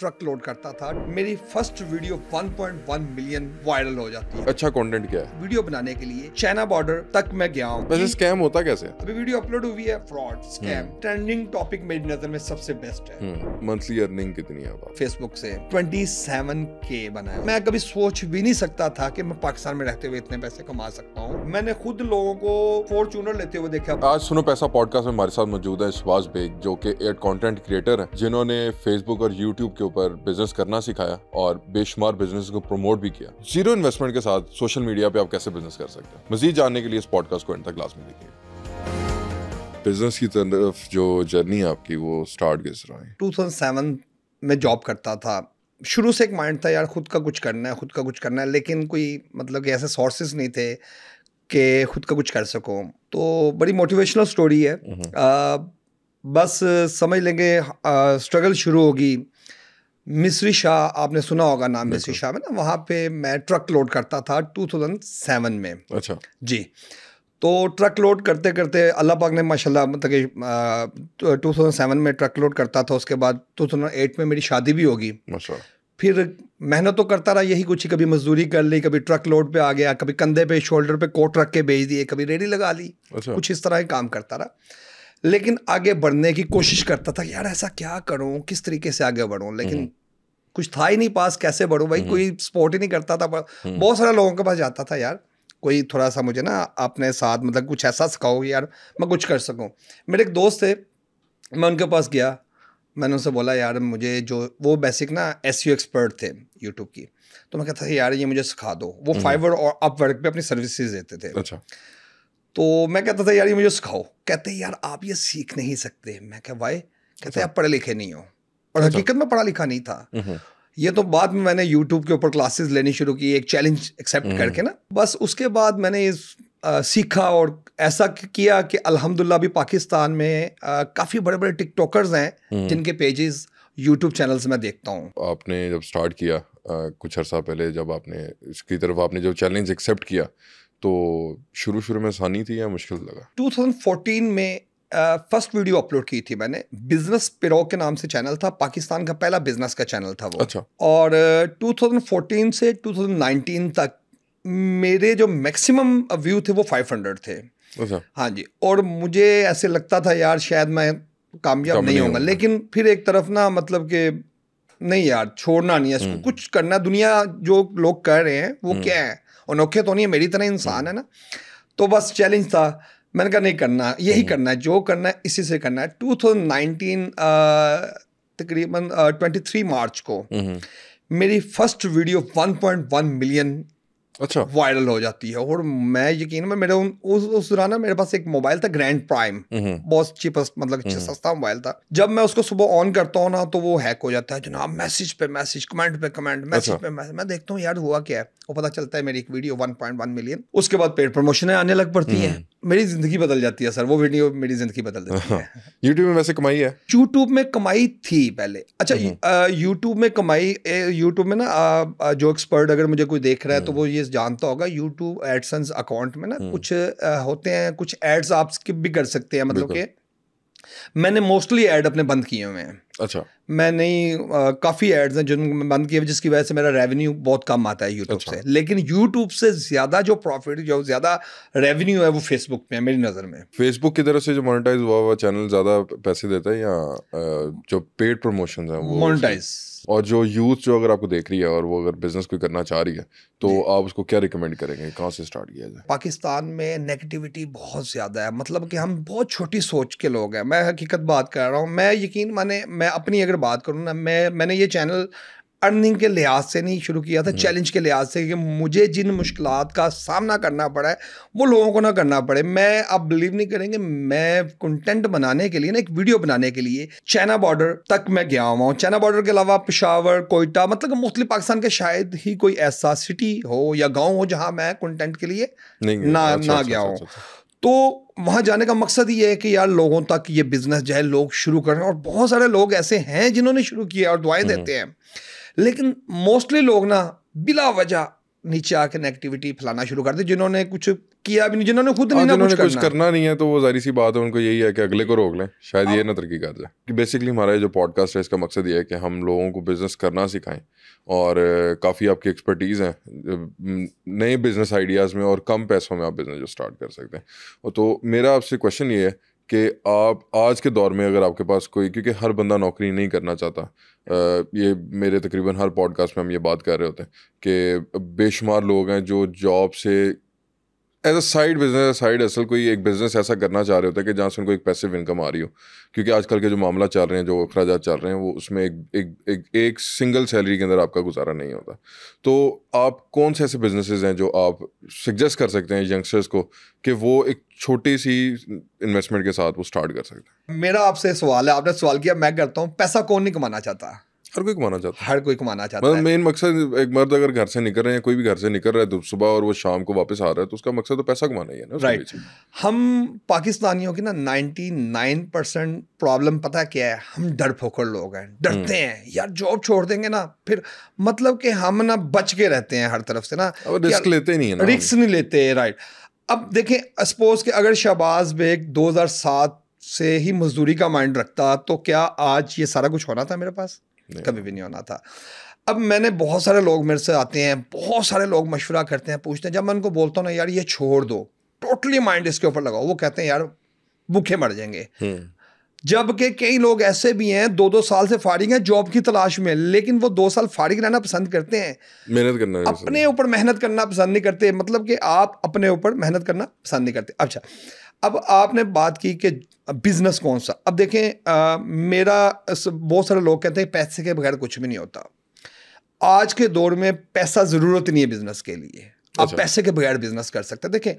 Truck load करता था मेरी फर्स्ट वीडियो 1.1 मिलियन वायरल हो जाती है अच्छा कंटेंट क्या है वीडियो बनाने के लिए चाइना बॉर्डर तक मैं गया हूँ वैसे स्कैम होता कैसे अभी वीडियो अपलोड हुई है फ्रॉड स्कैम ट्रेंडिंग टॉपिक मेरी नजर में सबसे बेस्ट है मंथली हम्म, अर्निंग कितनी है फेसबुक से ट्वेंटी सेवन के बनाया मैं कभी सोच भी नहीं सकता था की मैं पाकिस्तान में रहते हुए इतने पैसे कमा सकता हूँ मैंने खुद लोगों को फॉर्चूनर लेते हुए देखा आज सुनो पैसा पॉडकास्ट में हमारे साथ मौजूद है सुभाष बेग जो की एड कॉन्टेंट क्रिएटर है जिन्होंने फेसबुक और यूट्यूब के ऊपर बिजनेस करना सिखाया और बेशुमार बिजनेस को प्रमोट भी किया जीरो इन्वेस्टमेंट के साथ सोशल मीडिया पे आप कैसे बिजनेस कर सकते हैं मजीद जानने के लिए इस पॉडकास्ट को इंटर क्लास में देखिए बिजनेस की तरफ जो जर्नी आपकी वो स्टार्ट किस तरह टू थाउजेंड में जॉब करता था शुरू से एक माइंड था यार खुद का कुछ करना है खुद का कुछ करना है लेकिन कोई मतलब कि ऐसे सोर्सेज नहीं थे कि खुद का कुछ कर सको तो बड़ी मोटिवेशनल स्टोरी है आ, हम्म। बस समझ लेंगे स्ट्रगल शुरू होगी मिस्री शाह आपने सुना होगा नाम मिस्री शाह में ना वहाँ पे मैं ट्रक लोड करता था 2007 में अच्छा जी तो ट्रक लोड करते करते अल्लाह पाक ने माशाल्लाह मतलब कि टू थाउजेंड सेवन में ट्रक लोड करता था उसके बाद टू थाउजेंड एट में मेरी शादी भी होगी अच्छा। फिर मेहनत तो करता रहा यही कुछ ही कभी मजदूरी कर ली कभी ट्रक लोड पे आ गया कभी कंधे पे शोल्डर पे कोट रख के बेच दिए कभी रेडी लगा ली अच्छा। कुछ इस तरह ही काम करता रहा लेकिन आगे बढ़ने की कोशिश करता था यार ऐसा क्या करूँ किस तरीके से आगे बढ़ूँ लेकिन हम्म। कुछ था ही नहीं पास कैसे बढ़ो भाई हम्म। कोई सपोर्ट ही नहीं करता था हम्म। बहुत सारे लोगों के पास जाता था यार कोई थोड़ा सा मुझे ना अपने साथ मतलब कुछ ऐसा सिखाओ यार मैं कुछ कर सकूँ मेरे एक दोस्त थे मैं उनके पास गया मैंने उनसे बोला यार मुझे जो वो बेसिक ना एस एक्सपर्ट थे यूट्यूब की तो मैं कहता था यार ये मुझे सिखा दो वो फाइवर हम्म। और अपवर्क पे अपनी सर्विसेज देते थे अच्छा तो मैं कहता था यार ये मुझे सिखाओ कहते यार आप ये सीख नहीं सकते मैं क्या भाई कहते अच्छा। आप पढ़े लिखे नहीं हो और अच्छा। हकीकत में पढ़ा लिखा नहीं था हम्म। ये तो बाद में मैंने यूट्यूब के ऊपर क्लासेस लेनी शुरू की एक चैलेंज एक्सेप्ट हम्म। करके ना बस उसके बाद मैंने इस आ, सीखा और ऐसा किया कि अल्हम्दुलिल्लाह भी पाकिस्तान में काफ़ी बड़े बड़े टिकटॉकर्स हैं हम्म। जिनके पेजेस यूट्यूब चैनल्स में देखता हूँ आपने जब स्टार्ट किया आ, कुछ अर्सा पहले जब आपने इसकी तरफ आपने जब चैलेंज एक्सेप्ट किया तो शुरू शुरू में आसानी थी या मुश्किल लगा 2014 में फर्स्ट वीडियो अपलोड की थी मैंने बिजनेस पिरो के नाम से चैनल था पाकिस्तान का पहला बिजनेस का चैनल था वो अच्छा और uh, 2014 से 2019 तक मेरे जो मैक्सिमम व्यू थे वो 500 थे अच्छा हाँ जी और मुझे ऐसे लगता था यार शायद मैं कामयाब नहीं होगा लेकिन फिर एक तरफ ना मतलब कि नहीं यार छोड़ना नहीं है इसको हम्म। कुछ करना दुनिया जो लोग कर रहे हैं वो हम्म। क्या है अनोखे तो नहीं है मेरी तरह इंसान हम्म। है ना तो बस चैलेंज था मैंने कहा नहीं करना यही करना है जो करना है इसी से करना है टू थाउजेंड नाइनटीन तकरीबन थ्री मार्च को हम्म। मेरी फर्स्ट वीडियो वन मिलियन अच्छा वायरल हो जाती है और मैं यकीन में मेरे उस उस दौरान मेरे पास एक मोबाइल था ग्रैंड प्राइम हम्म। बहुत चीपेस्ट मतलब हम्म। सस्ता मोबाइल था जब मैं उसको सुबह ऑन करता हूँ ना तो वो हैक हो जाता है जनाब मैसेज पे मैसेज कमेंट पे कमेंट मैसेज अच्छा। पे मैसेज मैं देखता हूँ यार हुआ क्या है वो पता चलता है मेरी एक वीडियो वन मिलियन उसके बाद पेड प्रमोशन आने लग पड़ती है मेरी जिंदगी बदल जाती है सर वो वीडियो मेरी जिंदगी बदल देती हाँ। है यूट्यूब में वैसे कमाई है यूट्यूब में कमाई थी पहले अच्छा यूट्यूब हम्म। में कमाई यूट्यूब में ना जो एक्सपर्ट अगर मुझे कोई देख रहा है तो हम्म। वो ये जानता होगा यूट्यूब एडसन अकाउंट में ना हम्म। कुछ होते हैं कुछ एड्स आप स्किप भी कर सकते हैं मतलब के मैंने मोस्टली ऐड अपने बंद किए हुए हैं अच्छा मैं नहीं काफ़ी एड्स हैं जिनको मैं बंद किए जिसकी वजह से मेरा रेवेन्यू बहुत कम आता है यूट्यूब अच्छा। से लेकिन यूट्यूब से ज़्यादा जो प्रॉफिट जो ज़्यादा रेवेन्यू है वो फेसबुक में है मेरी नज़र में फेसबुक की तरफ से जो मोनेटाइज हुआ हुआ चैनल ज़्यादा पैसे देता है या जो पेड प्रमोशन है वो मोनेटाइज और जो यूथ जो अगर आपको देख रही है और वो अगर बिजनेस कोई करना चाह रही है तो आप उसको क्या रिकमेंड करेंगे कहाँ से स्टार्ट किया जाए पाकिस्तान में नेगेटिविटी बहुत ज़्यादा है मतलब कि हम बहुत छोटी सोच के लोग हैं मैं हकीकत बात कर रहा हूँ मैं यकीन माने मैं अपनी अगर बात करूँ ना मैं मैंने ये चैनल अर्निंग के लिहाज से नहीं शुरू किया था चैलेंज हम्म। के लिहाज से कि मुझे जिन मुश्किल का सामना करना पड़ा है वो लोगों को ना करना पड़े मैं आप बिलीव नहीं करेंगे मैं कंटेंट बनाने के लिए ना एक वीडियो बनाने के लिए चाइना बॉर्डर तक मैं गया हुआ हूँ चाइना बॉर्डर के अलावा पिशावर कोयटा मतलब मुख्तलि पाकिस्तान के शायद ही कोई ऐसा सिटी हो या गाँव हो जहाँ मैं कंटेंट के लिए ना अच्छा, ना अच्छा, गया अच्छा, हूँ तो वहाँ जाने का मकसद ये है कि यार लोगों तक ये बिज़नेस जो है लोग शुरू करें और बहुत सारे लोग ऐसे हैं जिन्होंने शुरू किया और दुआएं हम्म। देते हैं लेकिन मोस्टली लोग ना बिला वजह नीचे आके नेगेटिविटी फैलाना शुरू कर दे जिन्होंने कुछ किया भी नहीं जिन्होंने खुद नहीं हाँ, कुछ, कुछ करना।, करना नहीं है तो वो जारी सी बात है उनको यही है कि अगले को रोक लें शायद ये हाँ। ना तरक्की कर जाए कि बेसिकली हमारा जो पॉडकास्ट है इसका मकसद ये है कि हम लोगों को बिज़नेस करना सिखाएं और काफ़ी आपकी एक्सपर्टीज़ हैं नए बिज़नेस आइडियाज़ में और कम पैसों में आप बिज़नेस जो स्टार्ट कर सकते हैं तो मेरा आपसे क्वेश्चन ये है कि आप आज के दौर में अगर आपके पास कोई क्योंकि हर बंदा नौकरी नहीं करना चाहता आ, ये मेरे तकरीबन हर पॉडकास्ट में हम ये बात कर रहे होते हैं कि बेशुमार लोग हैं जो जॉब से as a side business side असल कोई एक बिजनेस ऐसा करना चाह रहे होता है कि जहाँ से उनको एक पैसिव इनकम आ रही हो क्योंकि आजकल के जो मामला चल रहे हैं जो अखराज चल रहे हैं वो उसमें एक एक एक, एक सिंगल सैलरी के अंदर आपका गुजारा नहीं होता तो आप कौन से ऐसे बिजनेसेस हैं जो आप सजेस्ट कर सकते हैं यंगस्टर्स को कि वो एक छोटी सी इन्वेस्टमेंट के साथ वो स्टार्ट कर सकते हैं मेरा आपसे सवाल है आपने सवाल किया मैं करता हूँ पैसा कौन नहीं कमाना चाहता हर कोई कमाना चाहता है हर कोई कमाना चाहता मतलब है मेन मकसद एक मर्द तो अगर घर से निकल रहे हैं कोई भी घर से निकल रहा है तो सुबह और वो शाम को वापस आ रहा है तो उसका मकसद तो पैसा कमाना ही है ना राइट हम पाकिस्तानियों की ना 99 परसेंट प्रॉब्लम पता क्या है हम डर फोकर लोग हैं डरते हम्म। हैं यार जॉब छोड़ देंगे ना फिर मतलब कि हम ना बच के रहते हैं हर तरफ से ना रिस्क लेते नहीं है रिस्क नहीं लेते राइट अब देखें सपोज के अगर शहबाज बेग दो से ही मजदूरी का माइंड रखता तो क्या आज ये सारा कुछ होना था मेरे पास कभी भी नहीं होना था अब मैंने बहुत सारे लोग मेरे से आते हैं बहुत सारे लोग मशवरा करते हैं पूछते हैं जब मैं उनको बोलता हूँ ना यार ये छोड़ दो टोटली माइंड इसके ऊपर लगाओ वो कहते हैं यार भूखे मर जाएंगे hmm. जबकि कई लोग ऐसे भी हैं दो दो साल से फारिग हैं जॉब की तलाश में लेकिन वो दो साल फारिग रहना पसंद करते हैं मेहनत करना अपने ऊपर मेहनत करना पसंद नहीं करते मतलब कि आप अपने ऊपर मेहनत करना पसंद नहीं करते अच्छा अब आपने बात की कि बिज़नेस कौन सा अब देखें आ, मेरा बहुत सारे लोग कहते हैं पैसे के बगैर कुछ भी नहीं होता आज के दौर में पैसा ज़रूरत नहीं है बिज़नेस के लिए आप अच्छा। पैसे के बगैर बिजनेस कर सकते हैं देखें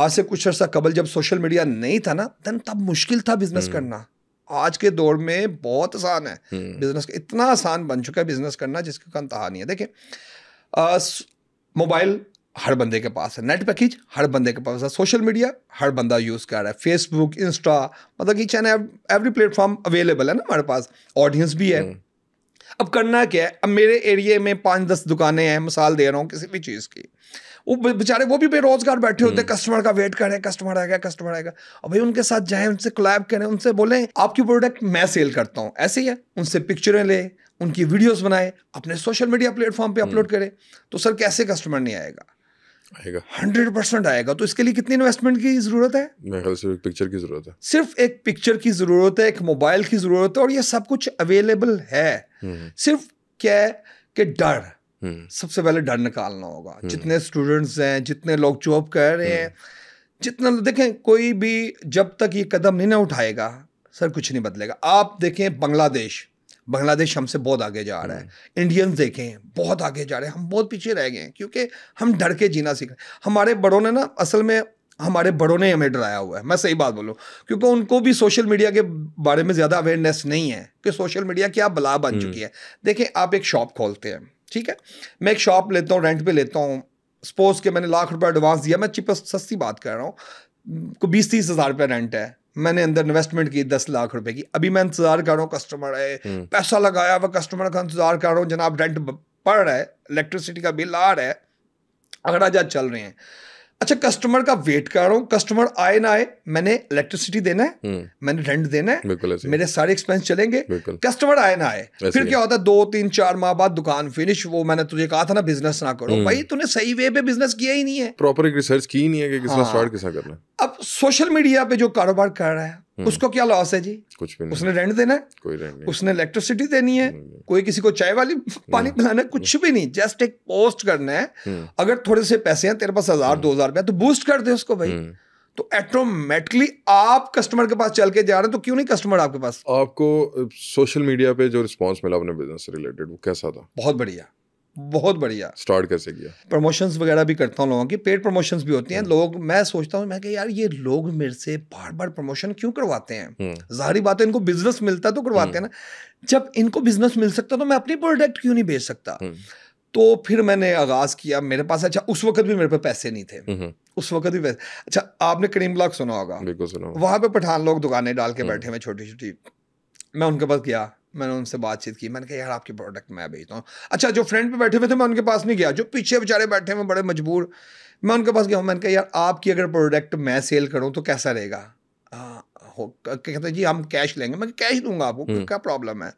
आज से कुछ अर्सा कबल जब सोशल मीडिया नहीं था ना देन तब मुश्किल था बिजनेस हम्म। करना आज के दौर में बहुत आसान है हम्म। बिजनेस इतना आसान बन चुका है बिजनेस करना जिसका कंता नहीं है देखें मोबाइल हर बंदे के पास है नेट पैकेज हर बंदे के पास है सोशल मीडिया हर बंदा यूज़ कर रहा है फेसबुक इंस्टा मतलब ईच चाहे एवरी प्लेटफॉर्म अवेलेबल है ना हमारे पास ऑडियंस भी है हम्म। अब करना क्या है अब मेरे एरिए में पाँच दस दुकानें हैं मिसाल दे रहा हूँ किसी भी चीज़ की वो बेचारे वो भी बेरोजगार बैठे होते हैं हम्म। कस्टमर का वेट कर रहे हैं कस्टमर आएगा कस्टमर आएगा और भाई उनके साथ जाएं उनसे क्लैब करें उनसे बोलें आपकी प्रोडक्ट मैं सेल करता हूँ ऐसे ही है उनसे पिक्चरें ले उनकी वीडियोस बनाए अपने सोशल मीडिया प्लेटफॉर्म पे अपलोड हम्म। करें तो सर कैसे कस्टमर नहीं आएगा आएगा हंड्रेड परसेंट आएगा तो इसके लिए कितनी इन्वेस्टमेंट की जरूरत है सिर्फ एक पिक्चर की जरूरत है सिर्फ एक पिक्चर की जरूरत है एक मोबाइल की जरूरत है और ये सब कुछ अवेलेबल है हम्म। सिर्फ क्या है कि डर हम्म। सबसे पहले डर निकालना होगा हम्म। जितने स्टूडेंट्स हैं जितने लोग जॉब कर रहे हैं जितना देखें कोई भी जब तक ये कदम नहीं ना उठाएगा सर कुछ नहीं बदलेगा आप देखें बांग्लादेश बांग्लादेश हमसे बहुत आगे जा रहा है इंडियंस हम्म। देखें बहुत आगे जा रहे हैं हम बहुत पीछे रह गए हैं क्योंकि हम डर के जीना हैं हमारे बड़ों ने ना असल में हमारे बड़ों ने हमें डराया हुआ है मैं सही बात बोलूँ क्योंकि उनको भी सोशल मीडिया के बारे में ज़्यादा अवेयरनेस नहीं है कि सोशल मीडिया क्या बला बन हम्म। चुकी है देखें आप एक शॉप खोलते हैं ठीक है मैं एक शॉप लेता हूँ रेंट पे लेता हूँ सपोज के मैंने लाख रुपए एडवांस दिया मैं चिपस सस्ती बात कर रहा हूँ बीस तीस हज़ार रुपया रेंट है मैंने अंदर इन्वेस्टमेंट की दस लाख रुपए की अभी मैं इंतजार कर रहा हूँ कस्टमर है हम्म। पैसा लगाया वह कस्टमर का इंतजार कर रहा हूँ जनाब रेंट पड़ रहा है इलेक्ट्रिसिटी का बिल आ रहा है अगर चल रहे हैं अच्छा कस्टमर का वेट कर रहा हूँ कस्टमर आए ना आए मैंने इलेक्ट्रिसिटी देना है हम्म। मैंने रेंट देना है मेरे सारे एक्सपेंस चलेंगे कस्टमर आए ना आए फिर क्या होता है दो तीन चार माह बाद दुकान फिनिश वो मैंने तुझे कहा था ना बिजनेस ना करो हम्म। भाई तूने सही वे पे बिजनेस किया ही नहीं है प्रॉपर एक रिसर्च की नहीं है कि किसने हाँ। स्टार्ट करना अब सोशल मीडिया पे जो कारोबार कर रहा है हम्म। उसको क्या लॉस है जी कुछ भी नहीं उसने रेंट देना है कोई रेंट नहीं उसने इलेक्ट्रिसिटी देनी है कोई किसी को चाय वाली पानी पिलाना है कुछ भी नहीं जस्ट एक पोस्ट करना है हम्म। अगर थोड़े से पैसे हैं तेरे पास हजार हम्म। दो हजार रुपया तो बूस्ट कर दे उसको भाई तो ऑटोमेटिकली आप कस्टमर के पास चल के जा रहे हैं तो क्यों नहीं कस्टमर आपके पास आपको सोशल मीडिया पे जो रिस्पॉन्स मिला अपने बिजनेस से रिलेटेड वो कैसा था बहुत बढ़िया बहुत बढ़िया स्टार्ट कैसे किया प्रमोशंस वगैरह भी करता हूँ लोगों की पेड प्रमोशंस भी होती हैं हम्म। लोग मैं सोचता हूँ मैं कि यार ये लोग मेरे से बार बार प्रमोशन क्यों करवाते हैं हम्म। जाहरी बात है इनको बिजनेस मिलता तो करवाते हैं हम्म। ना जब इनको बिजनेस मिल सकता तो मैं अपनी प्रोडक्ट क्यों नहीं बेच सकता तो फिर मैंने आगाज़ किया मेरे पास अच्छा उस वक्त भी मेरे पे पैसे नहीं थे उस वक्त भी पैसे अच्छा आपने करीम ब्लॉक सुना होगा बिल्कुल सुना वहाँ पे पठान लोग दुकानें डाल के बैठे हुए छोटी छोटी मैं उनके पास गया मैंने उनसे बातचीत की मैंने कहा यार आपके प्रोडक्ट मैं भेजता हूँ अच्छा जो फ्रेंड पे बैठे हुए थे मैं उनके पास नहीं गया जो पीछे बेचारे बैठे हुए बड़े मजबूर मैं उनके पास गया हूँ मैंने कहा यार आपकी अगर प्रोडक्ट मैं सेल करूँ तो कैसा रहेगा कहते जी हम कैश लेंगे मैं कैश दूंगा आपको हम्म। क्या प्रॉब्लम है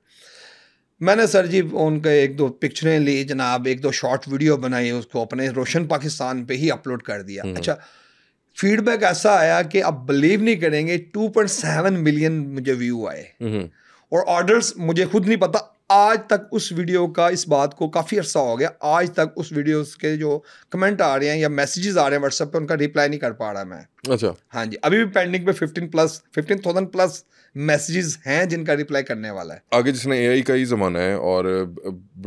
मैंने सर जी उनके एक दो पिक्चरें ली जनाब एक दो शॉर्ट वीडियो बनाई उसको अपने रोशन पाकिस्तान पे ही अपलोड कर दिया हम्म। अच्छा फीडबैक ऐसा आया कि आप बिलीव नहीं करेंगे टू पॉइंट सेवन मिलियन मुझे व्यू आए हम्म। और ऑर्डर्स मुझे खुद नहीं पता आज तक उस वीडियो का इस बात को काफ़ी अर्सा हो गया आज तक उस वीडियो के जो कमेंट आ रहे हैं या मैसेजेस आ रहे हैं व्हाट्सएप पे उनका रिप्लाई नहीं कर पा रहा मैं अच्छा हाँ जी अभी भी पेंडिंग पे 15 प्लस 15,000 प्लस मैसेजेस हैं जिनका रिप्लाई करने वाला है आगे जिसने ए का ही ज़माना है और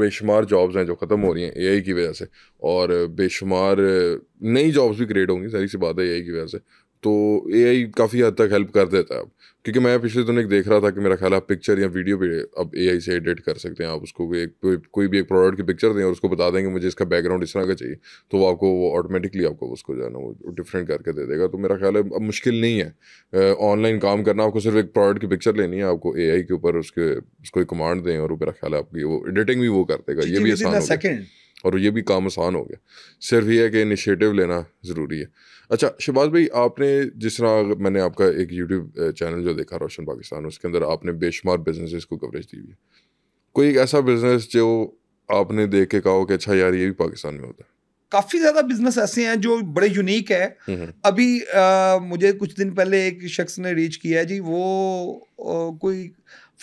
बेशुमार जॉब्स हैं जो ख़त्म हो रही हैं ए की वजह से और बेशुमार नई जॉब्स भी क्रिएट होंगी सारी सी बात है ए की वजह से तो ए काफ़ी हद तक हेल्प कर देता है अब क्योंकि मैं पिछले दिनों एक देख रहा था कि मेरा ख्याल आप पिक्चर या वीडियो भी अब ए से एडिट कर सकते हैं आप उसको एक कोई भी एक प्रोडक्ट की पिक्चर दें और उसको बता दें कि मुझे इसका बैकग्राउंड इस तरह का चाहिए तो वो आपको वो ऑटोमेटिकली आपको उसको जो है ना वो डिफरेंट करके दे देगा तो मेरा ख्याल है अब मुश्किल नहीं है ऑनलाइन काम करना आपको सिर्फ एक प्रोडक्ट की पिक्चर लेनी है आपको ए के ऊपर उसके उसको एक कमांड दें और मेरा ख्याल है आपकी वो एडिटिंग भी वो कर देगा ये भी आसान हो गया और ये भी काम आसान हो गया सिर्फ ये है कि इनिशिएटिव लेना ज़रूरी है अच्छा शहबाज भाई आपने जिस तरह मैंने आपका एक यूट्यूब चैनल जो देखा रोशन पाकिस्तान उसके अंदर आपने बेशुमार बिजनेसेस को कवरेज दी हुई है कोई एक ऐसा बिजनेस जो आपने देख के कहा कि अच्छा यार ये भी पाकिस्तान में होता है काफ़ी ज़्यादा बिजनेस ऐसे हैं जो बड़े यूनिक है हम्म, हम्म। अभी आ, मुझे कुछ दिन पहले एक शख्स ने रीच किया है जी वो आ, कोई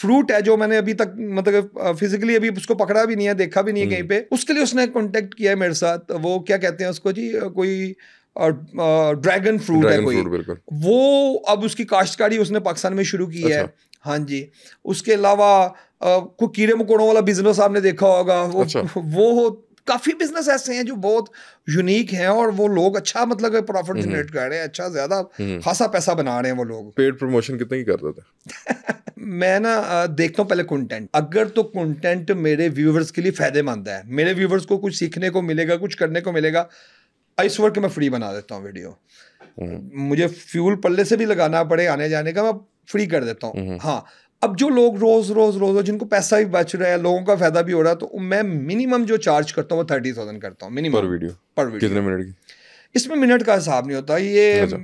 फ्रूट है जो मैंने अभी तक मतलब फिजिकली अभी उसको पकड़ा भी नहीं है देखा भी नहीं है हम्म। कहीं पे उसके लिए उसने कांटेक्ट किया है मेरे साथ वो क्या कहते हैं उसको जी कोई ड्रैगन फ्रूट है कोई वो अब उसकी काश्तकारी उसने पाकिस्तान में शुरू की अच्छा। है हाँ जी उसके अलावा कोई कीड़े मकोड़ों वाला बिजनेस आपने देखा होगा वो अच्छा। वो काफ़ी बिजनेस ऐसे हैं जो बहुत यूनिक हैं और वो लोग अच्छा मतलब प्रॉफिट हम्म। जनरेट कर रहे हैं अच्छा ज़्यादा हम्म। खासा पैसा बना रहे हैं वो लोग पेड प्रमोशन कितने की करते थे मैं ना देखता हूँ पहले कंटेंट अगर तो कंटेंट मेरे व्यूवर्स के लिए फ़ायदेमंद है मेरे व्यूवर्स को कुछ सीखने को मिलेगा कुछ करने को मिलेगा आइसवर के मैं फ्री बना देता हूँ वीडियो हम्म। मुझे फ्यूल पल्ले से भी लगाना पड़े आने जाने का मैं फ्री कर देता हूँ हम्म। हाँ अब जो लोग रोज रोज रोज जिनको पैसा भी बच रहा है लोगों का फायदा भी हो रहा है तो मैं मिनिमम जो चार्ज करता हूँ वो थर्टी थाउजेंड करता हूँ मिनिमम पर वीडियो पर वीडियो कितने मिनट की इसमें मिनट का हिसाब नहीं होता ये अच्छा।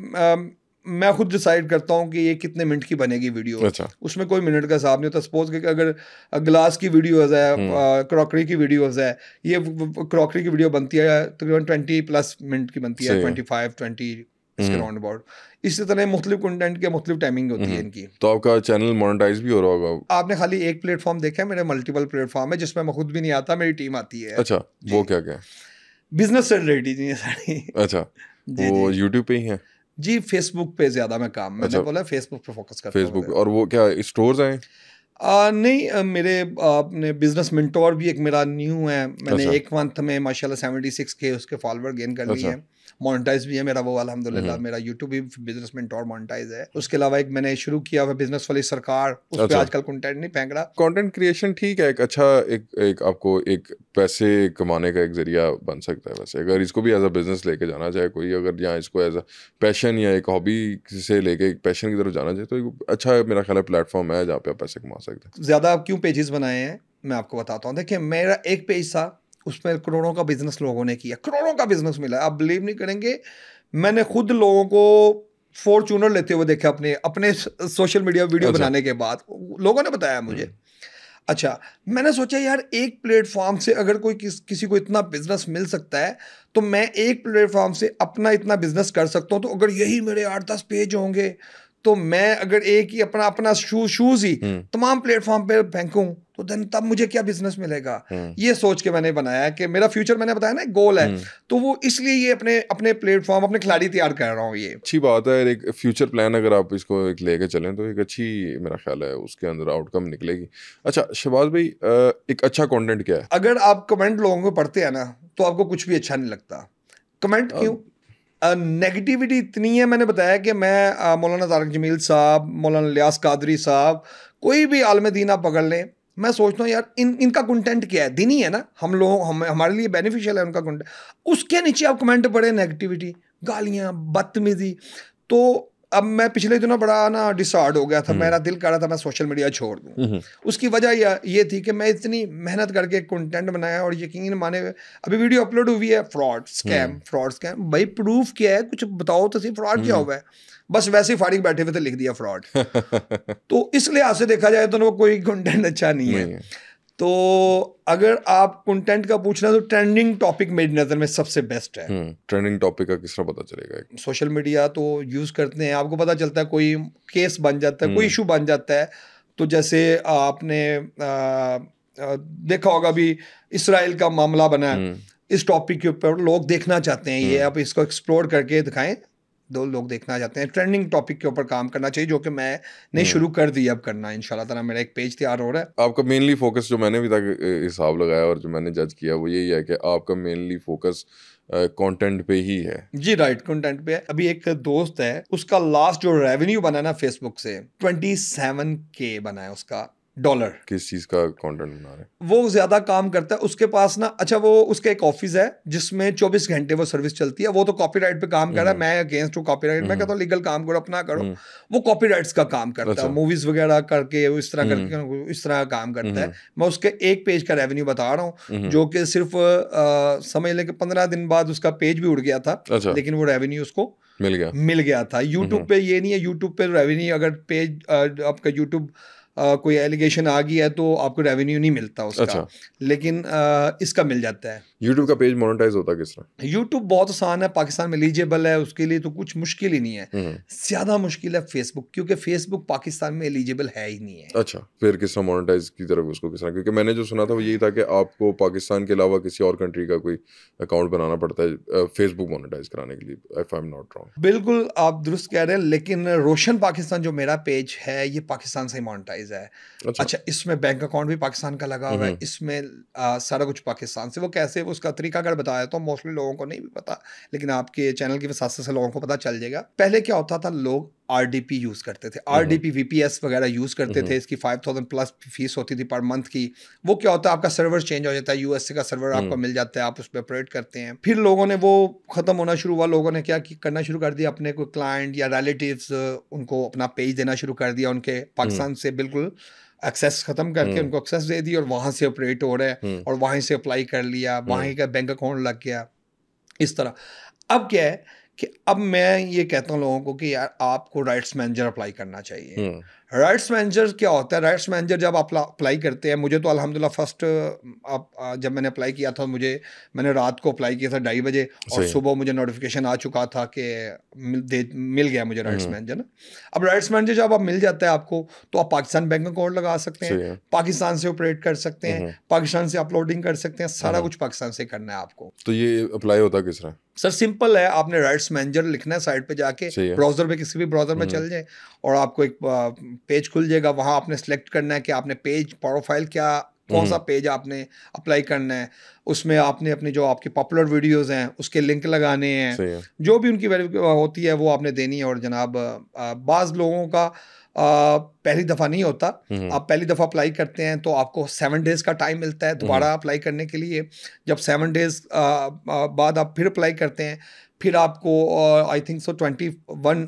मैं खुद डिसाइड करता हूँ कि ये कितने मिनट की बनेगी वीडियो अच्छा। उसमें कोई मिनट का हिसाब नहीं होता सपोज कि अगर ग्लास की वीडियोज है क्रॉकरी हम्म। की वीडियोज है ये क्रॉकरी की वीडियो बनती है तकरीबन ट्वेंटी प्लस मिनट की बनती है ट्वेंटी फाइव ट्वेंटी इसी तरह मुख्तु कंटेंट के मुख्तु टाइमिंग होती है हम्म। इनकी तो आपका चैनल मोनेटाइज भी हो रहा होगा आपने खाली एक प्लेटफॉर्म देखा है मेरे मल्टीपल प्लेटफॉर्म है जिसमें मैं खुद भी नहीं आता मेरी टीम आती है अच्छा वो क्या क्या बिजनेस से रिलेटेड अच्छा वो यूट्यूब पे ही है जी फेसबुक पे ज्यादा मैं काम मैंने अच्छा, बोला फेसबुक पे फोकस कर फेसबुक और वो क्या स्टोर्स हैं आ, नहीं आ, मेरे अपने बिजनेस मिनटोर भी एक मेरा न्यू है मैंने अच्छा। एक मंथ में माशाल्लाह सेवेंटी सिक्स के उसके फॉलोअर गेन कर लिए अच्छा। हैं मोनेटाइज भी है मेरा वो वाला अलहमदिल्ला मेरा यूट्यूब भी बिजनेस मिनटोर मोनेटाइज है उसके अलावा एक मैंने शुरू किया हुआ बिजनेस वाली सरकार उस पर अच्छा। आजकल कंटेंट नहीं फेंक रहा कंटेंट क्रिएशन ठीक है एक अच्छा एक एक आपको एक पैसे कमाने का एक जरिया बन सकता है वैसे अगर इसको भी एज अ बिजनेस लेके जाना चाहे कोई अगर यहाँ इसको एज अ पैशन या एक हॉबी से लेके एक पैशन की तरफ जाना चाहे तो अच्छा मेरा ख्याल है प्लेटफॉर्म है जहाँ पे आप पैसे कमा सकते सकते ज़्यादा आप क्यों पेजेस बनाए हैं मैं आपको बताता हूँ देखिए मेरा एक पेज था उसमें करोड़ों का बिजनेस लोगों ने किया करोड़ों का बिजनेस मिला आप बिलीव नहीं करेंगे मैंने खुद लोगों को फॉर्चूनर लेते हुए देखे अपने अपने सोशल मीडिया वीडियो अच्छा। बनाने के बाद लोगों ने बताया हम्म। मुझे अच्छा मैंने सोचा यार एक प्लेटफॉर्म से अगर कोई किस किसी को इतना बिजनेस मिल सकता है तो मैं एक प्लेटफॉर्म से अपना इतना बिजनेस कर सकता हूँ तो अगर यही मेरे आठ दस पेज होंगे तो मैं अगर एक ही अपना अपना शू शूज ही हम्म। तमाम प्लेटफॉर्म पे फेंकू तो देन तब मुझे क्या बिजनेस मिलेगा हम्म। ये सोच के मैंने बनाया कि मेरा फ्यूचर मैंने बताया ना गोल है हम्म। तो वो इसलिए ये अपने अपने प्लेटफॉर्म अपने खिलाड़ी तैयार कर रहा हूँ ये अच्छी बात है एक फ्यूचर प्लान अगर आप इसको एक लेके चलें तो एक अच्छी मेरा ख्याल है उसके अंदर आउटकम निकलेगी अच्छा शहबाज भाई एक अच्छा कॉन्टेंट क्या है अगर आप कमेंट लोगों को पढ़ते हैं ना तो आपको कुछ भी अच्छा नहीं लगता कमेंट क्यों नेगेटिविटी इतनी है मैंने बताया कि मैं मौलाना तारक जमील साहब मौलाना लियास कादरी साहब कोई भी आलम दीन आप पकड़ लें मैं सोचता हूँ यार इन इनका कंटेंट क्या है दिन ही है ना हम लोग हम हमारे लिए बेनिफिशियल है उनका कंटेंट उसके नीचे आप कमेंट पढ़े नेगेटिविटी गालियाँ बदतमीजी तो अब मैं पिछले दिनों बड़ा ना डिसऑर्ड हो गया था हम्म। मेरा दिल कर रहा था मैं सोशल मीडिया छोड़ दूँ हम्म, हम्म। उसकी वजह ये थी कि मैं इतनी मेहनत करके कंटेंट बनाया और यकीन माने अभी वीडियो अपलोड हुई है फ्रॉड स्कैम फ्रॉड स्कैम भाई प्रूफ क्या है कुछ बताओ तो सही फ्रॉड क्या हुआ है बस वैसे ही फारिक बैठे हुए थे लिख दिया फ्रॉड तो इस लिहाज से देखा जाए तो वो कोई कंटेंट अच्छा नहीं है तो अगर आप कंटेंट का पूछना तो ट्रेंडिंग टॉपिक मेरी नज़र में सबसे बेस्ट है ट्रेंडिंग हम्म, टॉपिक का किस तरह पता चलेगा सोशल मीडिया तो यूज़ करते हैं आपको पता चलता है कोई केस बन जाता है कोई इशू हम्म। बन जाता है तो जैसे आपने आ, देखा होगा अभी इसराइल का मामला बना है हम्म। इस टॉपिक के ऊपर लोग देखना चाहते हैं ये आप इसको एक्सप्लोर करके दिखाएं दो लोग देखना चाहते हैं ट्रेंडिंग टॉपिक के ऊपर काम करना चाहिए जो कि मैं नहीं हम्म। शुरू कर दी अब करना इन ताला मेरा एक पेज तैयार हो रहा है आपका मेनली फोकस जो मैंने भी तक हिसाब लगाया और जो मैंने जज किया वो यही है कि आपका मेनली फोकस कंटेंट uh, पे ही है जी राइट कंटेंट पे है अभी एक दोस्त है उसका लास्ट जो रेवेन्यू बना ना फेसबुक से ट्वेंटी सेवन के बना है उसका डॉलर किस चीज का कंटेंट बना रहे वो ज्यादा काम करता है उसके पास ना अच्छा वो उसके एक ऑफिस है जिसमें 24 घंटे वो सर्विस चलती है वो तो कॉपीराइट पे काम कर रहा है हम्म। मैं अगेंस्ट हूँ कॉपीराइट मैं हम्म। कहता हूँ लीगल काम करो अपना करो हम्म। वो कॉपीराइट्स का काम करता अच्छा। है मूवीज वगैरह करके इस तरह करके इस तरह का काम करता है मैं उसके एक पेज का रेवेन्यू बता रहा हूँ जो कि सिर्फ समझ लें कि पंद्रह दिन बाद उसका पेज भी उड़ गया था अच्छा। लेकिन वो रेवेन्यू उसको मिल गया मिल गया था यूट्यूब पे ये नहीं है यूट्यूब पे रेवेन्यू अगर पेज आपका यूट्यूब कोई एलिगेशन आ गया है तो आपको रेवेन्यू नहीं मिलता उसका अच्छा। लेकिन आ, इसका मिल जाता है यूट्यूब का पेज मोनेटाइज होता किस तरह यूट्यूब बहुत आसान है पाकिस्तान में एलिजिबल है उसके लिए तो कुछ मुश्किल ही नहीं है हम्म। ज़्यादा मुश्किल है फेसबुक क्योंकि फेसबुक पाकिस्तान में एलिजिबल है ही नहीं है अच्छा फिर किस तरह मोनेटाइज की तरफ उसको किस तरह क्योंकि मैंने जो सुना था वो यही था कि आपको पाकिस्तान के अलावा किसी और कंट्री का कोई अकाउंट बनाना पड़ता है फेसबुक मोनेटाइज कराने के लिए if I am not wrong बिल्कुल आप दुरुस्त कह रहे हैं लेकिन रोशन पाकिस्तान जो मेरा पेज है ये पाकिस्तान से मोनेटाइज साइज है अच्छा, अच्छा इसमें बैंक अकाउंट भी पाकिस्तान का लगा हुआ है हम्म। इसमें आ, सारा कुछ पाकिस्तान से वो कैसे उसका अगर बताया तो मोस्टली लोगों को नहीं भी पता लेकिन आपके चैनल की वसास्त से लोगों को पता चल जाएगा पहले क्या होता था लोग आर डी पी यूज़ करते थे R D P V P S वगैरह यूज़ करते हम्म, थे हम्म। इसकी फाइव थाउजेंड प्लस फीस होती थी पर मंथ की वो क्या होता है आपका सर्वर चेंज हो जाता है यू एस ए का सर्वर आपको हम्म। मिल जाता है आप उस पर ऑपरेट करते हैं फिर लोगों ने वो ख़त्म होना शुरू हुआ लोगों ने क्या कि करना शुरू कर दिया अपने कोई क्लाइंट या रिलेटिव्स उनको अपना पेज देना शुरू कर दिया उनके पाकिस्तान से बिल्कुल एक्सेस खत्म करके उनको एक्सेस दे दी और वहाँ से ऑपरेट हो रहे हैं और वहीं से अप्लाई कर लिया वहीं का बैंक अकाउंट लग गया इस तरह अब क्या है कि अब मैं ये कहता हूँ लोगों को कि यार आपको राइट्स मैनेजर अप्लाई करना चाहिए हम्म। राइट्स मैनेजर क्या होता है राइट्स मैनेजर जब आप अप्लाई करते हैं मुझे तो अल्हम्दुलिल्लाह फर्स्ट आप जब मैंने अप्लाई किया था मुझे मैंने रात को अप्लाई किया था ढाई बजे और सुबह मुझे नोटिफिकेशन आ चुका था कि मिल, मिल गया मुझे राइट्स हम्म। मैनेजर ना अब राइट्स मैनेजर जब आप मिल जाता है आपको तो आप पाकिस्तान बैंक अकाउंट लगा सकते हैं पाकिस्तान से ऑपरेट कर सकते हैं हम्म। पाकिस्तान से अपलोडिंग कर सकते हैं सारा हाँ। कुछ पाकिस्तान से करना है आपको तो ये अप्लाई होता किस तरह सर सिंपल है आपने राइट्स मैनेजर लिखना है साइड पे जाके ब्राउजर पे किसी भी ब्राउजर में हम्म। चल जाए और आपको एक पेज खुल जाएगा वहाँ आपने सेलेक्ट करना है कि आपने पेज प्रोफाइल क्या कौन सा पेज हम्म। आपने अप्लाई करना है उसमें आपने अपने जो आपके पॉपुलर वीडियोस हैं उसके लिंक लगाने हैं जो भी उनकी होती है वो आपने देनी है और जनाब बाज़ लोगों का आ, पहली दफ़ा नहीं होता हम्म। आप पहली दफ़ा अप्लाई करते हैं तो आपको सेवन डेज़ का टाइम मिलता है दोबारा अप्लाई हम्म। करने के लिए जब सेवन डेज़ बाद आप फिर अप्लाई करते हैं फिर आपको I think so twenty one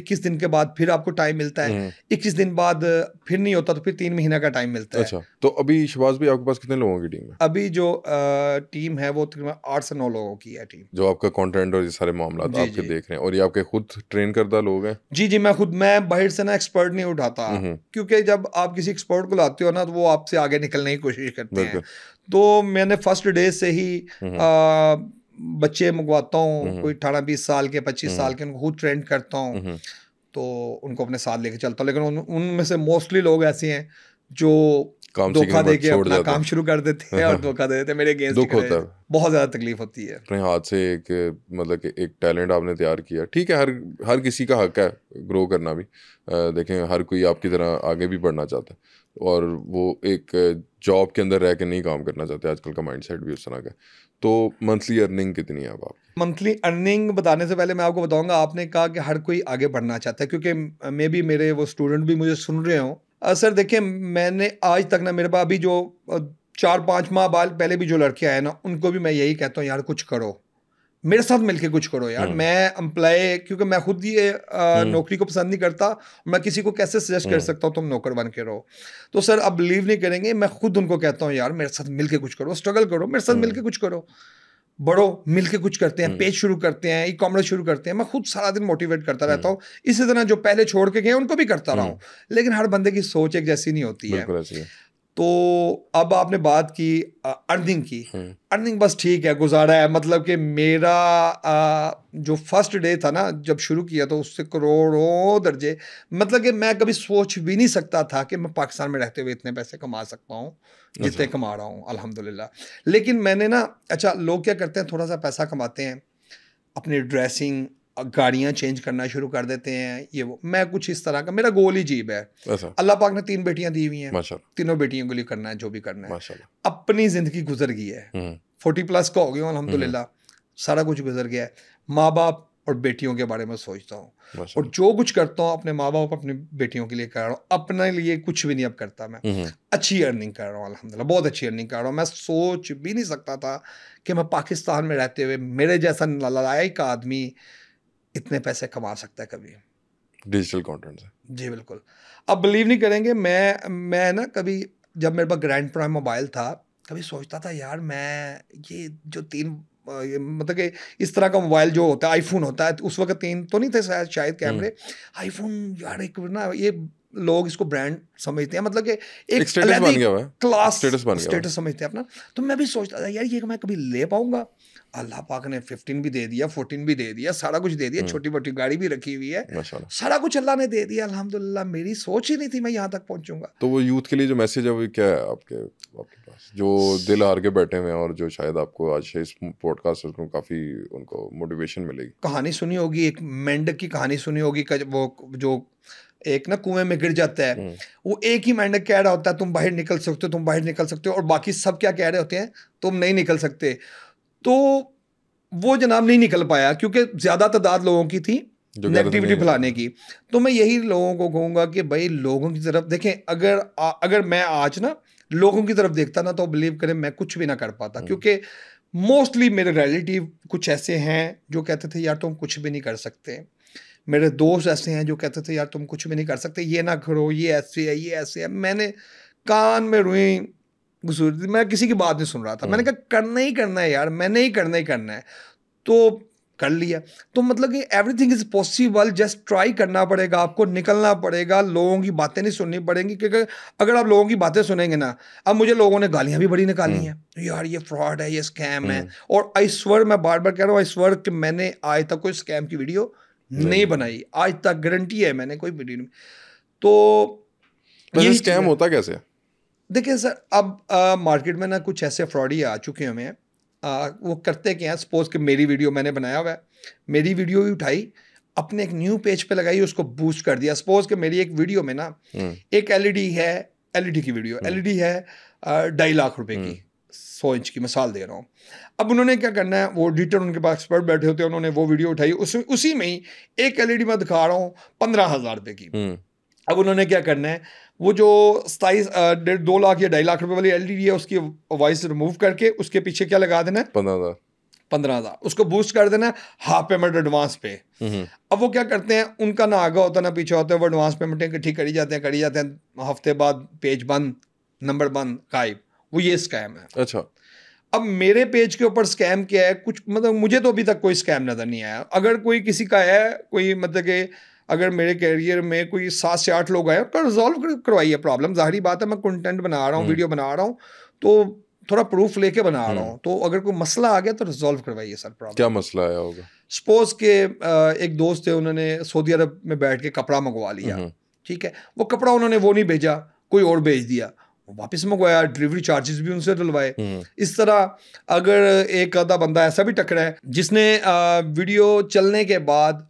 इक्कीस दिन के बाद फिर आपको टाइम मिलता है हम्म। इक्कीस दिन बाद uh, फिर नहीं होता तो फिर तीन महीने का टाइम मिलता अच्छा, है तो अभी शबाज भी आपके पास कितने लोगों की टीम है अभी जो आ, uh, टीम है वो तकरीबन आठ से नौ लोगों की है टीम जो आपका कॉन्टेंट और ये सारे मामला आपके देख रहे हैं और ये आपके खुद ट्रेन करता लोग हैं जी जी मैं खुद मैं बाहर से ना एक्सपर्ट नहीं उठाता हम्म, हम्म। क्योंकि जब आप किसी एक्सपर्ट को लाते हो ना तो वो आपसे आगे निकलने की कोशिश करते हैं तो मैंने फर्स्ट डे से ही uh, बच्चे मंगवाता हूँ हम्म। कोई अठारह बीस साल के पच्चीस हम्म। साल के उनको खुद ट्रेंड करता हूँ हम्म। तो उनको अपने साथ लेके चलता हूँ लेकिन उनमें उन से मोस्टली लोग ऐसे हैं जो काम धोखा दे के अपना काम शुरू कर देते हैं और धोखा दे देते हैं मेरे गेंद दुख होता है बहुत ज़्यादा तकलीफ होती है अपने हाथ से एक मतलब कि एक टैलेंट आपने तैयार किया ठीक है हर हर किसी का हक है ग्रो करना भी देखें हर कोई आपकी तरह आगे भी बढ़ना चाहता है और वो एक जॉब के अंदर रह के नहीं काम करना चाहते आजकल का माइंडसेट भी उस तरह का तो मंथली अर्निंग कितनी है अब आप मंथली अर्निंग बताने से पहले मैं आपको बताऊंगा आपने कहा कि हर कोई आगे बढ़ना चाहता है क्योंकि मे बी मेरे वो स्टूडेंट भी मुझे सुन रहे हों सर देखिए मैंने आज तक ना मेरे पास अभी जो चार पाँच माह बाल पहले भी जो लड़के आए ना उनको भी मैं यही कहता हूँ यार कुछ करो मेरे साथ मिलके कुछ करो यार हम्म। मैं एम्प्लॉय क्योंकि मैं खुद ये हम्म। नौकरी को पसंद नहीं करता मैं किसी को कैसे सजेस्ट कर हम्म। सकता हूँ तुम नौकर बन के रहो तो सर अब बिलीव नहीं करेंगे मैं खुद उनको कहता हूँ यार मेरे साथ मिलके कुछ करो स्ट्रगल करो मेरे साथ मिलके कुछ करो बड़ो मिलके कुछ करते हैं हम्म। पेज शुरू करते हैं ई कॉमर्स शुरू करते हैं मैं खुद सारा दिन मोटिवेट करता रहता हम्म। हूँ इसी तरह जो पहले छोड़ के गए उनको भी करता रहा हम्म। हूँ लेकिन हर बंदे की सोच एक जैसी नहीं होती है तो अब आपने बात की अर्निंग की हम्म। अर्निंग बस ठीक है गुजारा है मतलब कि मेरा आ, जो फर्स्ट डे था ना जब शुरू किया तो उससे करोड़ों दर्जे मतलब कि मैं कभी सोच भी नहीं सकता था कि मैं पाकिस्तान में रहते हुए इतने पैसे कमा सकता हूँ जितने अच्छा। कमा रहा हूँ अल्हम्दुलिल्लाह लेकिन मैंने ना अच्छा लोग क्या करते हैं थोड़ा सा पैसा कमाते हैं अपनी ड्रेसिंग गाड़ियाँ चेंज करना शुरू कर देते हैं ये वो मैं कुछ इस तरह का मेरा गोल ही जीब है अच्छा। अल्लाह पाक ने तीन बेटियां दी हुई हैं तीनों बेटियों के लिए करना है जो भी करना है अपनी ज़िंदगी गुजर गई है हम्म। फोर्टी प्लस का हो गया अलहमदिल्ला हम्म। सारा कुछ गुजर गया है माँ बाप और बेटियों के बारे में सोचता हूँ और जो कुछ करता हूँ अपने माँ बाप अपनी बेटियों के लिए कर रहा हूँ अपने लिए कुछ भी नहीं अब करता मैं हम्म। अच्छी अर्निंग कर रहा हूँ अलहमदिल्ला बहुत अच्छी अर्निंग कर रहा हूँ मैं सोच भी नहीं सकता था कि मैं पाकिस्तान में रहते हुए मेरे जैसा लड़ाई का आदमी इतने पैसे कमा सकता है कभी डिजिटल कंटेंट से जी बिल्कुल अब बिलीव नहीं करेंगे मैं मैं ना कभी जब मेरे पास ग्रैंड प्राइम मोबाइल था कभी सोचता था यार मैं ये जो तीन ये मतलब कि इस तरह का मोबाइल जो होता है आईफोन होता है तो उस वक्त तीन तो नहीं थे शायद शायद हम्म। कैमरे आईफोन यार एक ना ये लोग इसको ब्रांड समझते हैं मतलब कि एक, स्टेटस बन गया क्लास स्टेटस बन गया स्टेटस समझते हैं अपना तो मैं भी सोचता था यार ये मैं कभी ले पाऊंगा अल्लाह पाक ने फिफ्टीन भी दे दिया फोर्टीन भी दे दिया सारा कुछ दे दिया हम्म। छोटी मोटी गाड़ी भी रखी हुई है सारा कुछ अल्लाह ने दे दिया अल्हम्दुलिल्लाह मेरी सोच ही नहीं थी मैं यहाँ तक पहुंचूंगा तो वो यूथ के लिए जो मैसेज है वो क्या है आपके आपके पास जो दिल हार के बैठे हुए हैं और जो शायद आपको आज से इस पॉडकास्ट को काफ़ी उनको मोटिवेशन मिलेगी कहानी सुनी होगी एक मेंढक की कहानी सुनी होगी वो जो एक ना कुएं में गिर जाता है हम्म। वो एक ही मेंढक कह रहा होता है तुम बाहर निकल सकते हो तुम बाहर निकल सकते हो और बाकी सब क्या कह रहे होते हैं तुम नहीं निकल सकते तो वो जनाब नहीं निकल पाया क्योंकि ज़्यादा तादाद लोगों की थी नेगेटिविटी फैलाने की तो मैं यही लोगों को कहूँगा कि भाई लोगों की तरफ देखें अगर आ, अगर मैं आज ना लोगों की तरफ देखता ना तो बिलीव करें मैं कुछ भी ना कर पाता हम्म। क्योंकि मोस्टली मेरे रिलेटिव कुछ ऐसे हैं जो कहते थे यार तुम कुछ भी नहीं कर सकते मेरे दोस्त ऐसे हैं जो कहते थे यार तुम कुछ भी नहीं कर सकते ये ना करो ये ऐसे है ये ऐसे है मैंने कान में रुई गुसूर थी मैं किसी की बात नहीं सुन रहा था मैंने कहा करना ही करना है यार मैंने ही करना ही करना है तो कर लिया तो मतलब कि everything is possible just try करना पड़ेगा आपको निकलना पड़ेगा लोगों की बातें नहीं सुननी पड़ेंगी क्योंकि अगर आप लोगों की बातें सुनेंगे ना अब मुझे लोगों ने गालियां भी बड़ी निकाली हम्म। हैं यार ये फ्रॉड है ये स्कैम है हम्म। और ईश्वर मैं बार बार कह रहा हूँ ईश्वर कि मैंने आज तक कोई स्कैम की वीडियो नहीं बनाई आज तक गारंटी है मैंने कोई वीडियो नहीं तो ये स्कैम होता कैसे देखिए सर अब आ, मार्केट में ना कुछ ऐसे फ्रॉडी आ चुके हुए हैं आ, वो करते क्या हैं सपोज कि मेरी वीडियो मैंने बनाया हुआ है मेरी वीडियो भी उठाई अपने एक न्यू पेज पे लगाई उसको बूस्ट कर दिया सपोज कि मेरी एक वीडियो में ना हम्म। एक एलईडी e है एलईडी e की वीडियो एलईडी हम्म। e है ढाई लाख रुपए की हम्म। सौ इंच की मिसाल दे रहा हूँ अब उन्होंने क्या करना है वो एडिटर उनके पास एक्सपर्ट बैठे होते हैं उन्होंने वो वीडियो उठाई उस, उसी में ही एक एलईडी मैं दिखा रहा हूँ पंद्रह हज़ार रुपये की अब उन्होंने क्या करना है वो जो सताईस डेढ़ दो लाख या ढाई लाख रुपए वाली एलईडी है उसकी वॉइस रिमूव करके उसके पीछे क्या लगा देना है पंद्रह हज़ार पंद्रह हज़ार उसको बूस्ट कर देना है हाफ पेमेंट एडवांस पे हम्म। अब वो क्या करते हैं उनका ना आगा होता ना पीछे होता है वो एडवांस पेमेंट इकट्ठी करी जाते हैं करी जाते हैं हफ्ते बाद पेज बंद नंबर बंद गायब वो ये स्कैम है अच्छा अब मेरे पेज के ऊपर स्कैम क्या है कुछ मतलब मुझे तो अभी तक कोई स्कैम नज़र नहीं आया अगर कोई किसी का है कोई मतलब के अगर मेरे कैरियर में कोई सात से आठ लोग आए कर रिजॉल्व करवाइए प्रॉब्लम जाहरी बात है मैं कंटेंट बना रहा हूँ वीडियो हम्म। बना रहा हूँ तो थोड़ा प्रूफ लेके बना रहा हम्म। हूँ तो अगर कोई मसला आ गया तो रिजॉल्व करवाइए सर प्रॉब्लम क्या मसला आया होगा सपोज के एक दोस्त थे उन्होंने सऊदी अरब में बैठ के कपड़ा मंगवा लिया हम्म। ठीक है वो कपड़ा उन्होंने वो नहीं भेजा कोई और भेज दिया वापस मंगवाया डिलीवरी चार्जेस भी उनसे डलवाए इस तरह अगर एक आधा बंदा ऐसा भी टकरा है जिसने वीडियो चलने के बाद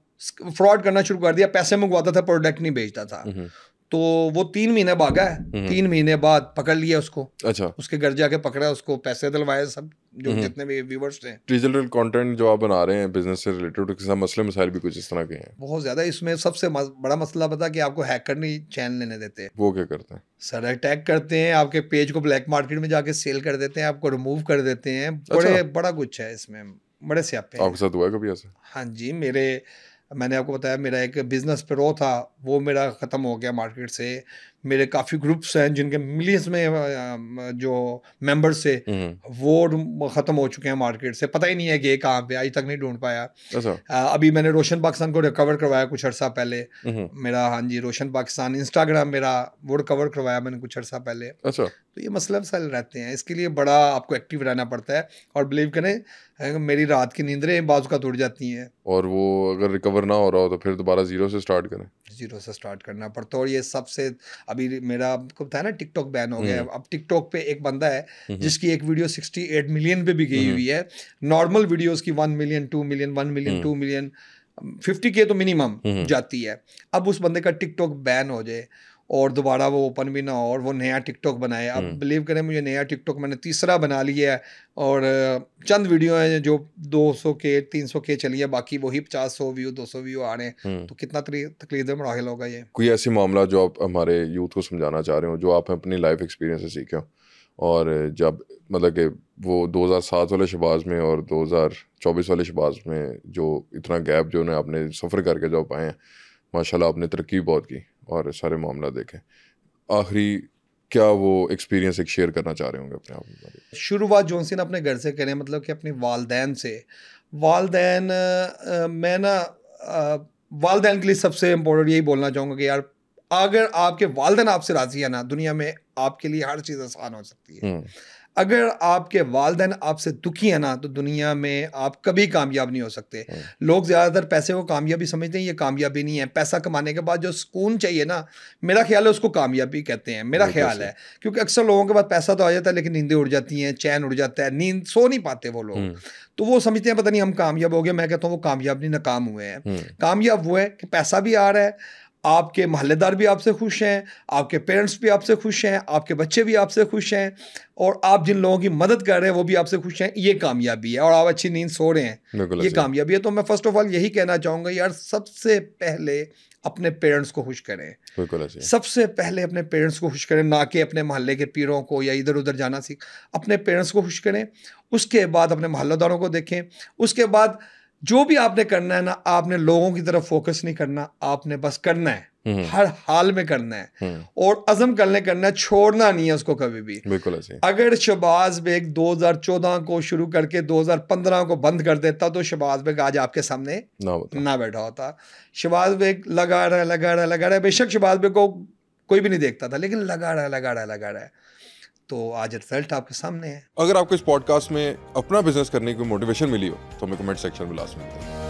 फ्रॉड करना शुरू कर दिया पैसे मंगवाता था प्रोडक्ट नहीं बेचता था हम्म। तो वो तीन महीने भागा है हम्म। तीन महीने बाद पकड़ लिया उसको अच्छा उसके घर जाके पकड़ा उसको पैसे दिलवाए सब जो हम्म। जितने भी व्यूवर्स थे डिजिटल कंटेंट जो आप बना रहे हैं बिजनेस से रिलेटेड तो मसले मसाइल भी कुछ इस तरह के हैं बहुत ज्यादा इसमें सबसे बड़ा मसला पता कि आपको हैकर नहीं चैन लेने देते वो क्या करते हैं सर अटैक करते हैं आपके पेज को ब्लैक मार्केट में जाके सेल कर देते हैं आपको रिमूव कर देते हैं अच्छा। बड़े बड़ा कुछ है इसमें बड़े से आपके साथ हुआ है कभी ऐसा हाँ जी मेरे मैंने आपको बताया मेरा एक बिज़नेस प्रो था वो मेरा ख़त्म हो गया मार्केट से मेरे काफ़ी ग्रुप्स हैं जिनके मिलियंस में जो मेंबर्स से हम्म। वो ख़त्म हो चुके हैं मार्केट से पता ही नहीं है कि कहाँ पे आज तक नहीं ढूंढ पाया अच्छा। अभी मैंने रोशन पाकिस्तान को रिकवर करवाया कुछ अर्सा पहले हम्म। मेरा हाँ जी रोशन पाकिस्तान इंस्टाग्राम मेरा वो रिकवर करवाया मैंने कुछ अर्सा पहले अच्छा। तो ये मसला मतलब वसल रहते हैं इसके लिए बड़ा आपको एक्टिव रहना पड़ता है और बिलीव करें मेरी रात की नींदें बाजू का टूट जाती हैं और वो अगर रिकवर ना हो रहा हो तो फिर दोबारा जीरो से स्टार्ट करें जीरो से स्टार्ट करना पड़ता और ये सबसे अभी मेरा आपको बताया ना टिकटॉक बैन हो गया हम्म। अब टिकटॉक पे एक बंदा है हम्म। जिसकी एक वीडियो सिक्सटी एट मिलियन पे भी गई हम्म। हुई है नॉर्मल वीडियोज की one million two million one million two million fifty के तो मिनिमम जाती है अब उस बंदे का टिकटॉक बैन हो जाए और दोबारा वो ओपन भी ना हो और वो नया टिकटॉक बनाए अब हम्म। बिलीव करें मुझे नया टिकटॉक मैंने तीसरा बना लिया है और चंद वीडियो हैं जो 200 के 300 के चली है बाकी वही 500 व्यू 200 व्यू आ रहे हैं हम्म। तो कितना तकलीफ में राहिल होगा ये कोई ऐसी मामला जो आप हमारे यूथ को समझाना चाह रहे हो जो आप अपनी लाइफ एक्सपीरियंस से सीखे हो और जब मतलब कि वो 2007 वाले शबाज में और 2024 वाले शबाज में जो इतना गैप जो ना आपने सफ़र करके जो पाए हैं माशाल्लाह आपने तरक्की बहुत की और सारे मामला देखें आखिरी क्या वो एक्सपीरियंस एक शेयर करना चाह रहे होंगे अपने आप में शुरुआत जोनसिन अपने घर से करें मतलब कि अपने वालदेन से वालदेन मैं ना वालदेन के लिए सबसे इम्पोर्टेंट यही बोलना चाहूँगा कि यार अगर आपके वालदेन आपसे राज़ी है ना दुनिया में आपके लिए हर चीज़ आसान हो सकती है हम्म। अगर आपके वालदेन आपसे दुखी हैं ना तो दुनिया में आप कभी कामयाब नहीं हो सकते हाँ। लोग ज़्यादातर पैसे को कामयाबी समझते हैं ये कामयाबी नहीं है पैसा कमाने के बाद जो सुकून चाहिए ना मेरा ख्याल है उसको कामयाबी कहते हैं मेरा ख्याल है क्योंकि अक्सर लोगों के पास पैसा तो आ जाता है लेकिन नींदें उड़ जाती हैं चैन उड़ जाता है नींद सो नहीं पाते वो लोग हम्म। तो वो समझते हैं पता नहीं हम कामयाब हो गए मैं कहता हूँ वो कामयाब नहीं नाकाम हुए हैं हम्म। कामयाब हुए कि पैसा भी आ रहा है आपके महल्लेदार भी आपसे खुश हैं आपके पेरेंट्स भी आपसे खुश हैं आपके बच्चे भी आपसे खुश हैं और आप जिन लोगों की मदद कर रहे हैं वो भी आपसे खुश हैं ये कामयाबी है और आप अच्छी नींद सो रहे हैं ये कामयाबी है तो मैं फर्स्ट ऑफ ऑल यही कहना चाहूँगा यार सबसे पहले अपने पेरेंट्स को खुश करें सबसे पहले अपने पेरेंट्स को खुश करें ना कि अपने मोहल्ले के पीरों को या इधर उधर जाना सीख अपने पेरेंट्स को खुश करें उसके बाद अपने मोहल्लेदारों को देखें उसके बाद जो भी आपने करना है ना आपने लोगों की तरफ फोकस नहीं करना आपने बस करना है हम्म। हर हाल में करना है हम्म। और अजम करने करना है छोड़ना नहीं है उसको कभी भी बिल्कुल अगर शबाज बेग 2014 को शुरू करके 2015 को बंद कर देता तो शबाज बेग आज आपके सामने ना, ना बैठा होता शबाज बेग लगा रहा है लगा रहा है लगा रहा है बेशक शबाज बेग को कोई भी नहीं देखता था लेकिन लगा रहा है लगा रहा है लगा रहा है तो आज रिजल्ट आपके सामने है अगर आपको इस पॉडकास्ट में अपना बिजनेस करने की मोटिवेशन मिली हो तो हमें कमेंट सेक्शन में लास्ट मिलते हैं